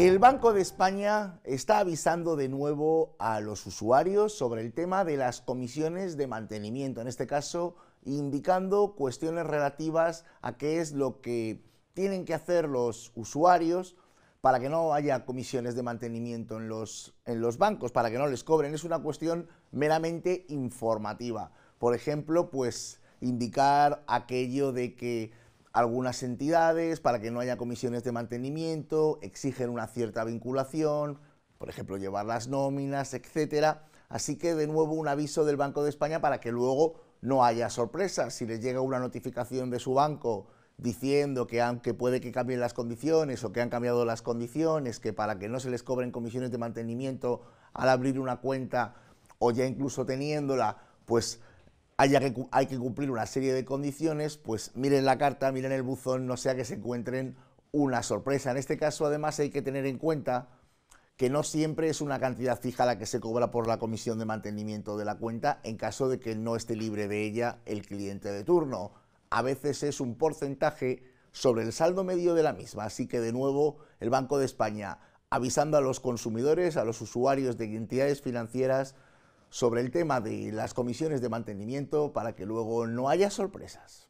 El Banco de España está avisando de nuevo a los usuarios sobre el tema de las comisiones de mantenimiento, en este caso indicando cuestiones relativas a qué es lo que tienen que hacer los usuarios para que no haya comisiones de mantenimiento en los, bancos, para que no les cobren. Es una cuestión meramente informativa. Por ejemplo, pues indicar aquello de que algunas entidades, para que no haya comisiones de mantenimiento, exigen una cierta vinculación, por ejemplo, llevar las nóminas, etcétera. Así que de nuevo un aviso del Banco de España para que luego no haya sorpresas. Si les llega una notificación de su banco diciendo que puede que cambien las condiciones o que han cambiado las condiciones, que para que no se les cobren comisiones de mantenimiento al abrir una cuenta o ya incluso teniéndola, pues que, hay que cumplir una serie de condiciones, pues miren la carta, miren el buzón, no sea que se encuentren una sorpresa. En este caso, además, hay que tener en cuenta que no siempre es una cantidad fija la que se cobra por la comisión de mantenimiento de la cuenta en caso de que no esté libre de ella el cliente de turno. A veces es un porcentaje sobre el saldo medio de la misma, así que de nuevo el Banco de España avisando a los consumidores, a los usuarios de entidades financieras, sobre el tema de las comisiones de mantenimiento para que luego no haya sorpresas.